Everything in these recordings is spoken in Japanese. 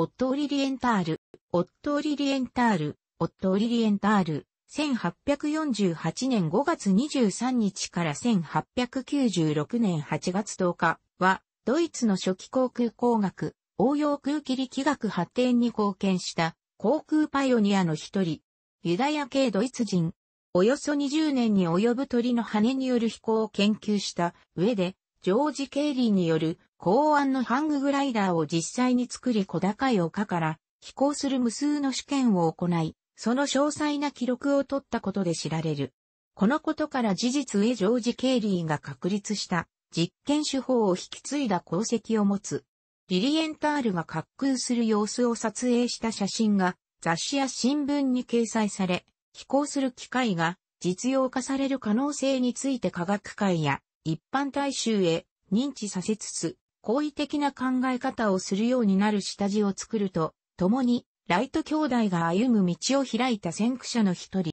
オットーリリエンタール、オットーリリエンタール、オットーリリエンタール、1848年5月23日から1896年8月10日は、ドイツの初期航空工学、応用空気力学発展に貢献した航空パイオニアの一人、ユダヤ系ドイツ人、およそ20年に及ぶ鳥の羽による飛行を研究した上で、ジョージ・ケイリーによる公安のハンググライダーを実際に作り小高い丘から飛行する無数の試験を行い、その詳細な記録を取ったことで知られる。このことから事実上ジョージ・ケイリーが確立した実験手法を引き継いだ功績を持つ。リリエンタールが滑空する様子を撮影した写真が雑誌や新聞に掲載され、飛行する機会が実用化される可能性について科学界や一般大衆へ認知させつつ、好意的な考え方をするようになる下地を作ると、共に、ライト兄弟が歩む道を開いた先駆者の一人。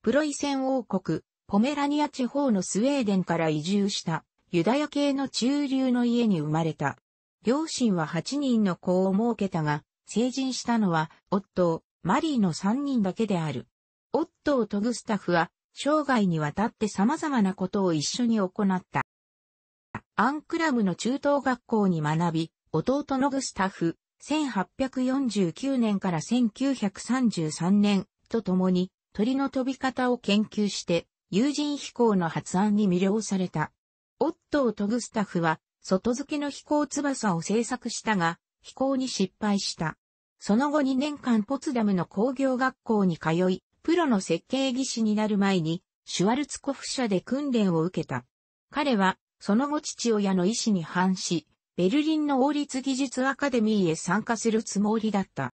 プロイセン王国、ポメラニア地方のスウェーデンから移住した、ユダヤ系の中流の家に生まれた。両親は8人の子を設けたが、成人したのは、夫、マリーの3人だけである。夫を研ぐ、とグスタフは、生涯にわたって様々なことを一緒に行った。アンクラムの中等学校に学び、弟のグスタフ、1849年から1933年と共に鳥の飛び方を研究して有人飛行の発案に魅了された。オットーとグスタフは外付けの飛行翼を製作したが飛行に失敗した。その後2年間ポツダムの工業学校に通い、プロの設計技師になる前にシュワルツコフ社で訓練を受けた。彼はその後父親の意思に反し、ベルリンの王立技術アカデミーへ参加するつもりだった。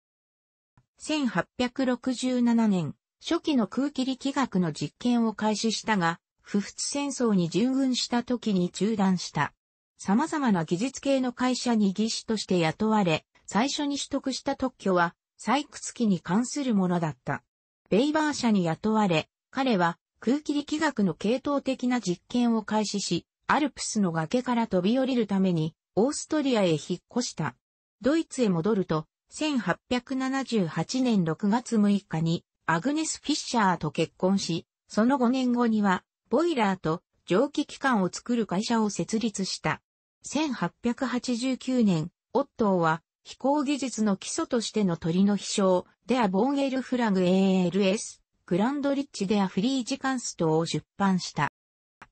1867年、初期の空気力学の実験を開始したが、不仏戦争に従軍した時に中断した。様々な技術系の会社に技師として雇われ、最初に取得した特許は、採掘機に関するものだった。ベイバー社に雇われ、彼は空気力学の系統的な実験を開始し、アルプスの崖から飛び降りるために、オーストリアへ引っ越した。ドイツへ戻ると、1878年6月6日に、アグネス・フィッシャーと結婚し、その5年後には、ボイラーと蒸気機関を作る会社を設立した。1889年、オットーは飛行技術の基礎としての鳥の飛翔、デア・ボーエル・フラグ ALS、グランドリッチ・デア・フリージカンストを出版した。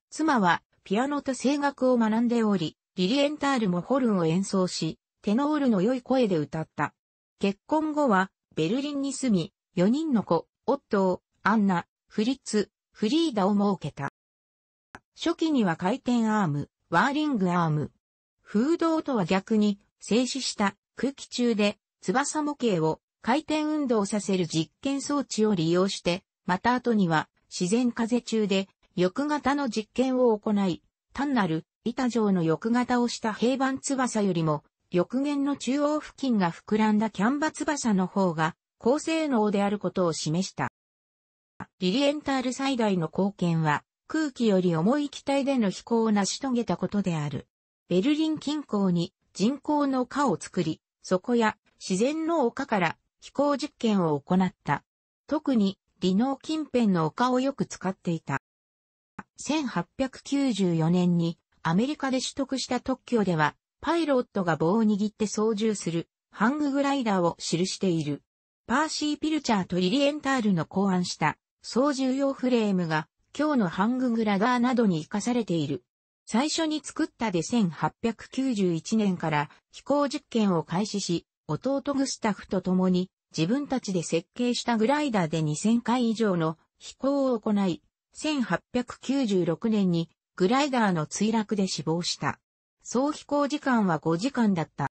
妻はピアノと声楽を学んでおり、リリエンタールもホルンを演奏し、テノールの良い声で歌った。結婚後は、ベルリンに住み、4人の子、オットー、アンナ、フリッツ、フリーダを設けた。初期には回転アーム、ワーリングアーム。風洞とは逆に、静止した空気中で翼模型を回転運動させる実験装置を利用して、また後には自然風中で翼型の実験を行い、単なる板状の翼型をした平板翼よりも、翼弦の中央付近が膨らんだキャンバ翼の方が高性能であることを示した。リリエンタール最大の貢献は、空気より重い機体での飛行を成し遂げたことである。ベルリン近郊に人工の丘を作り、そこや自然の丘から飛行実験を行った。特に、離農近辺の丘をよく使っていた。1894年にアメリカで取得した特許では、パイロットが棒を握って操縦するハンググライダーを記している。パーシー・ピルチャーとリリエンタールの考案した操縦用フレームが今日のハンググラダーなどに活かされている。最初に作ったで1891年から飛行実験を開始し、弟グスタフと共に自分たちで設計したグライダーで2000回以上の飛行を行い、1896年にグライダーの墜落で死亡した。総飛行時間は5時間だった。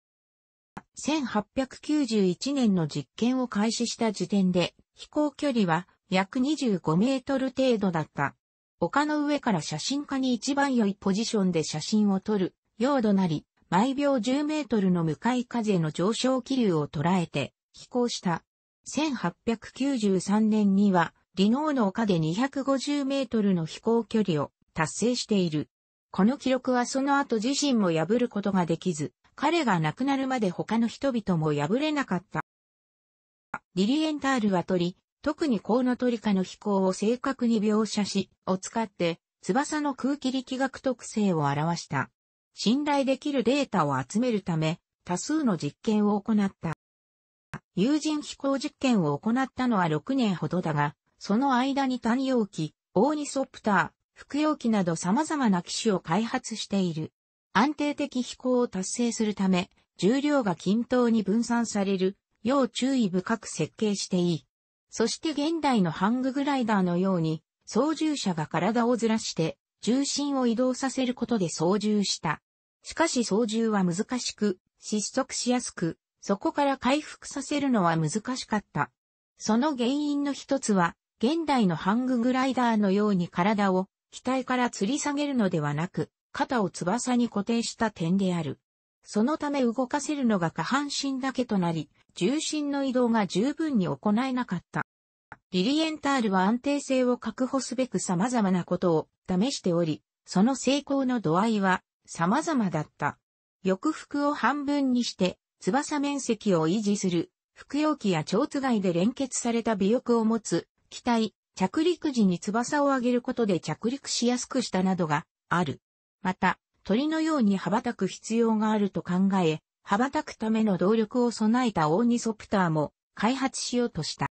1891年の実験を開始した時点で飛行距離は約25メートル程度だった。丘の上から写真家に一番良いポジションで写真を撮る、用度なり、毎秒10メートルの向かい風の上昇気流を捉えて飛行した。1893年にはリノーの丘で250メートルの飛行距離を達成している。この記録はその後自身も破ることができず、彼が亡くなるまで他の人々も破れなかった。リリエンタールは鳥、特にコウノトリ科の飛行を正確に描写し、を使って、翼の空気力学特性を表した。信頼できるデータを集めるため、多数の実験を行った。友人飛行実験を行ったのは6年ほどだが、その間に単容器、オーニソプター、服用機など様々な機種を開発している。安定的飛行を達成するため、重量が均等に分散される、要注意深く設計していい。そして現代のハンググライダーのように、操縦者が体をずらして、重心を移動させることで操縦した。しかし操縦は難しく、失速しやすく、そこから回復させるのは難しかった。その原因の一つは、現代のハンググライダーのように体を機体から吊り下げるのではなく、肩を翼に固定した点である。そのため動かせるのが下半身だけとなり、重心の移動が十分に行えなかった。リリエンタールは安定性を確保すべく様々なことを試しており、その成功の度合いは様々だった。翼服を半分にして、翼面積を維持する、服用機や蝶子外で連結された尾翼を持つ、機体、着陸時に翼を上げることで着陸しやすくしたなどがある。また、鳥のように羽ばたく必要があると考え、羽ばたくための動力を備えたオーニソプターも開発しようとした。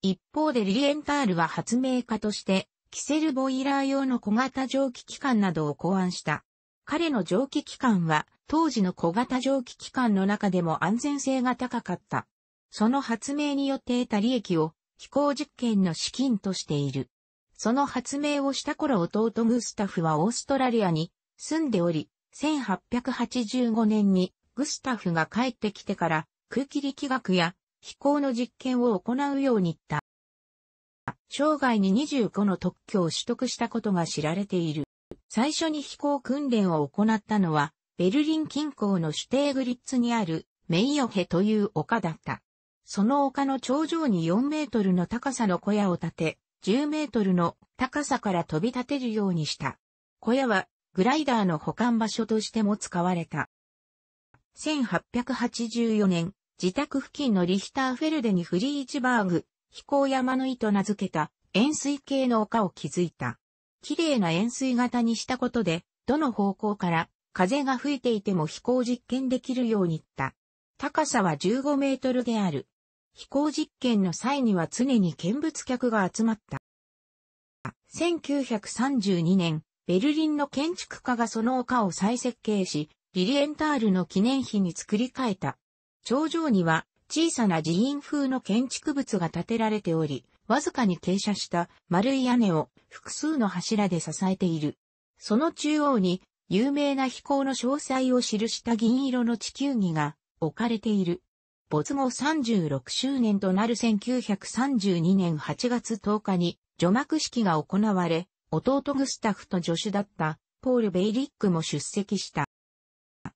一方でリリエンタールは発明家として、キセルボイラー用の小型蒸気機関などを考案した。彼の蒸気機関は当時の小型蒸気機関の中でも安全性が高かった。その発明によって得た利益を飛行実験の資金としている。その発明をした頃弟グスタフはオーストラリアに住んでおり、1885年にグスタフが帰ってきてから空気力学や飛行の実験を行うように言った。生涯に25の特許を取得したことが知られている。最初に飛行訓練を行ったのは、ベルリン近郊のシュテーグリッツにあるメイヨヘという丘だった。その丘の頂上に4メートルの高さの小屋を建て、10メートルの高さから飛び立てるようにした。小屋はグライダーの保管場所としても使われた。1884年、自宅付近のリヒターフェルデにフリーチバーグ、飛行山の井と名付けた円錐形の丘を築いた。綺麗な円錐型にしたことで、どの方向から風が吹いていても飛行実験できるようにった。高さは15メートルである。飛行実験の際には常に見物客が集まった。1932年、ベルリンの建築家がその丘を再設計し、リリエンタールの記念碑に作り変えた。頂上には小さな寺院風の建築物が建てられており、わずかに傾斜した丸い屋根を複数の柱で支えている。その中央に有名な飛行の詳細を記した銀色の地球儀が置かれている。没後36周年となる1932年8月10日に除幕式が行われ、弟グスタフと助手だったポール・ベイリックも出席した。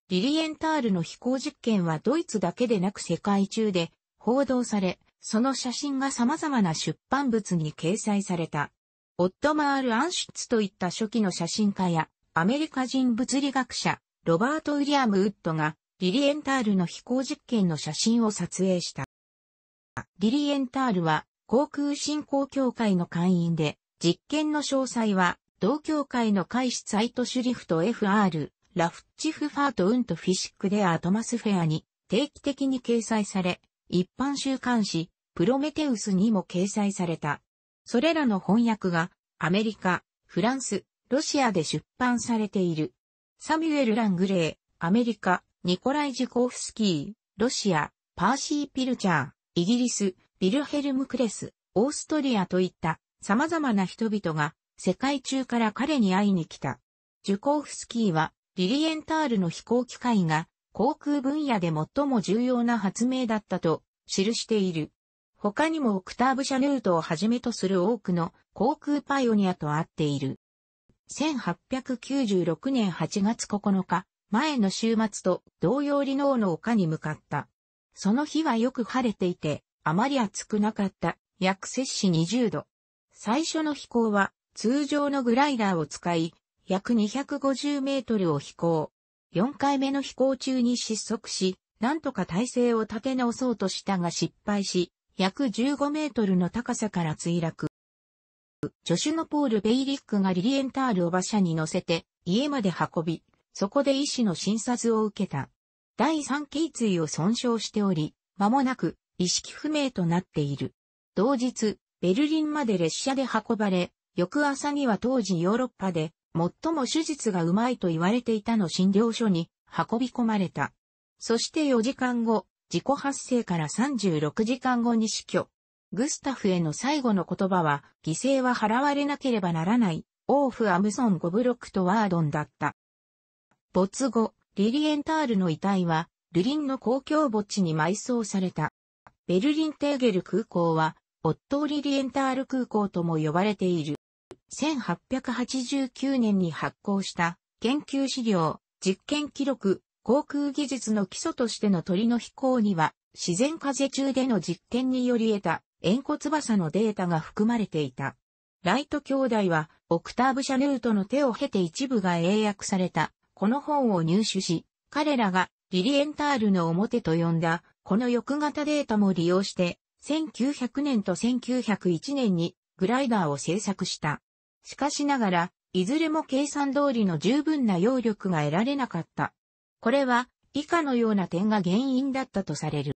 リリエンタールの飛行実験はドイツだけでなく世界中で報道され、その写真が様々な出版物に掲載された。オットマール・アンシュツといった初期の写真家や、アメリカ人物理学者、ロバート・ウィリアム・ウッドが、リリエンタールの飛行実験の写真を撮影した。リリエンタールは航空振興協会の会員で、実験の詳細は同協会の会室サイトシュリフト FR、ラフチフファートウントフィシックでアートマスフェアに定期的に掲載され、一般週刊誌、プロメテウスにも掲載された。それらの翻訳が、アメリカ、フランス、ロシアで出版されている。サミュエル・ラングレー、アメリカ、ニコライ・ジュコフスキー、ロシア、パーシー・ピルチャー、イギリス、ビルヘルム・クレス、オーストリアといった様々な人々が世界中から彼に会いに来た。ジュコフスキーはリリエンタールの飛行機械が航空分野で最も重要な発明だったと記している。他にもオクターブ・シャヌートをはじめとする多くの航空パイオニアと会っている。1896年8月9日、前の週末と同様リノーの丘に向かった。その日はよく晴れていて、あまり暑くなかった、約摂氏20度。最初の飛行は、通常のグライダーを使い、約250メートルを飛行。4回目の飛行中に失速し、なんとか体勢を立て直そうとしたが失敗し、約15メートルの高さから墜落。助手のポール・ベイリックがリリエンタールを馬車に乗せて、家まで運び、そこで医師の診察を受けた。第三頸椎を損傷しており、間もなく意識不明となっている。同日、ベルリンまで列車で運ばれ、翌朝には当時ヨーロッパで最も手術がうまいと言われていたの診療所に運び込まれた。そして4時間後、事故発生から36時間後に死去。グスタフへの最後の言葉は、犠牲は払われなければならない、オーフ・アムソン・ゴブロックとワードンだった。没後、リリエンタールの遺体は、ルリンの公共墓地に埋葬された。ベルリンテーゲル空港は、オットー・リリエンタール空港とも呼ばれている。1889年に発行した研究資料、実験記録、航空技術の基礎としての鳥の飛行には、自然風中での実験により得た、円骨翼のデータが含まれていた。ライト兄弟は、オクターブ・シャヌートの手を経て一部が英訳されたこの本を入手し、彼らがリリエンタールの表と呼んだ、この翼型データも利用して、1900年と1901年にグライダーを製作した。しかしながら、いずれも計算通りの十分な揚力が得られなかった。これは、以下のような点が原因だったとされる。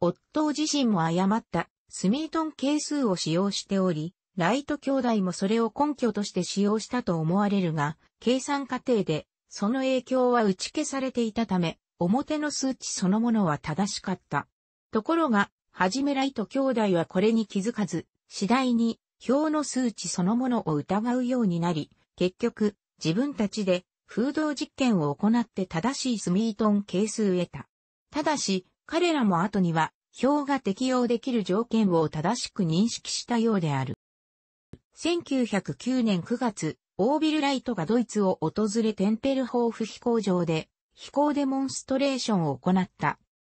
夫自身も誤ったスミートン係数を使用しており、ライト兄弟もそれを根拠として使用したと思われるが、計算過程で、その影響は打ち消されていたため、表の数値そのものは正しかった。ところが、はじめライト兄弟はこれに気づかず、次第に表の数値そのものを疑うようになり、結局、自分たちで風洞実験を行って正しいスミートン係数を得た。ただし、彼らも後には、表が適用できる条件を正しく認識したようである。1909年9月、オービルライトがドイツを訪れテンペルホーフ飛行場で飛行デモンストレーションを行った。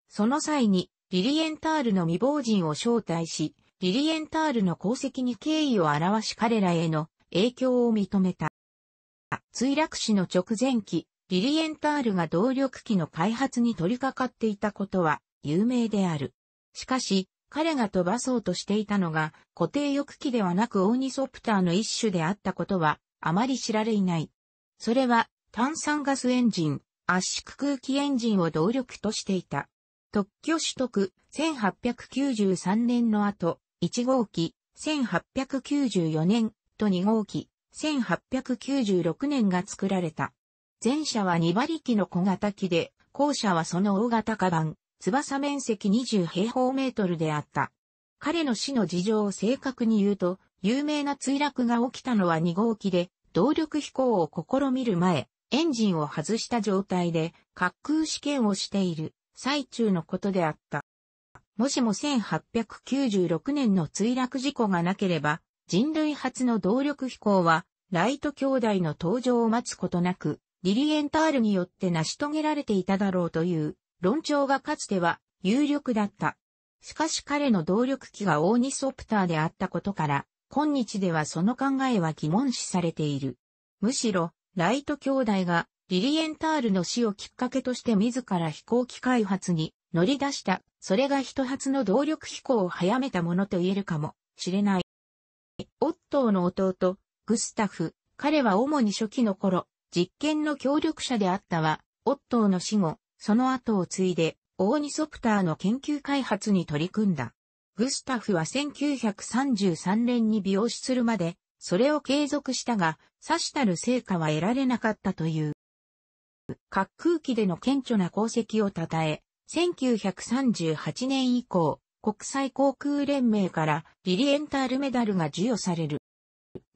その際にリリエンタールの未亡人を招待し、リリエンタールの功績に敬意を表し彼らへの影響を認めた。墜落死の直前期、リリエンタールが動力機の開発に取り掛かっていたことは有名である。しかし、彼が飛ばそうとしていたのが固定翼機ではなくオーニソプターの一種であったことはあまり知られいない。それは炭酸ガスエンジン、圧縮空気エンジンを動力としていた。特許取得1893年の後、1号機1894年と2号機1896年が作られた。前者は2馬力の小型機で、後者はその大型カバン、翼面積20平方メートルであった。彼の死の事情を正確に言うと、有名な墜落が起きたのは2号機で、動力飛行を試みる前、エンジンを外した状態で滑空試験をしている最中のことであった。もしも1896年の墜落事故がなければ、人類初の動力飛行は、ライト兄弟の登場を待つことなく、リリエンタールによって成し遂げられていただろうという論調がかつては有力だった。しかし彼の動力機がオーニソプターであったことから、今日ではその考えは疑問視されている。むしろ、ライト兄弟がリリエンタールの死をきっかけとして自ら飛行機開発に乗り出した、それが一発の動力飛行を早めたものと言えるかもしれない。オットーの弟、グスタフ、彼は主に初期の頃、実験の協力者であったは、オットーの死後、その後を継いで、オーニソプターの研究開発に取り組んだ。グスタフは1933年に美容師するまで、それを継続したが、さしたる成果は得られなかったという。滑空機での顕著な功績を称え、1938年以降、国際航空連盟からリリエンタールメダルが授与される。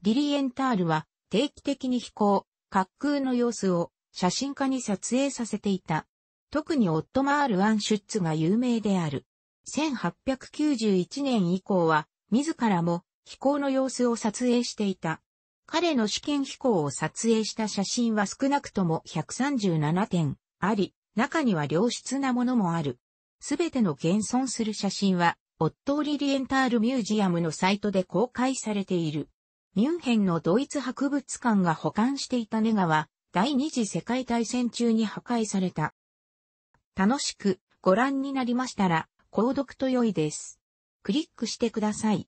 リリエンタールは定期的に飛行、滑空の様子を写真家に撮影させていた。特にオットマール・アンシュッツが有名である。1891年以降は、自らも飛行の様子を撮影していた。彼の試験飛行を撮影した写真は少なくとも137点あり、中には良質なものもある。すべての現存する写真は、オットーリリエンタールミュージアムのサイトで公開されている。ミュンヘンのドイツ博物館が保管していたネガは、第二次世界大戦中に破壊された。楽しくご覧になりましたら、購読と良いです。クリックしてください。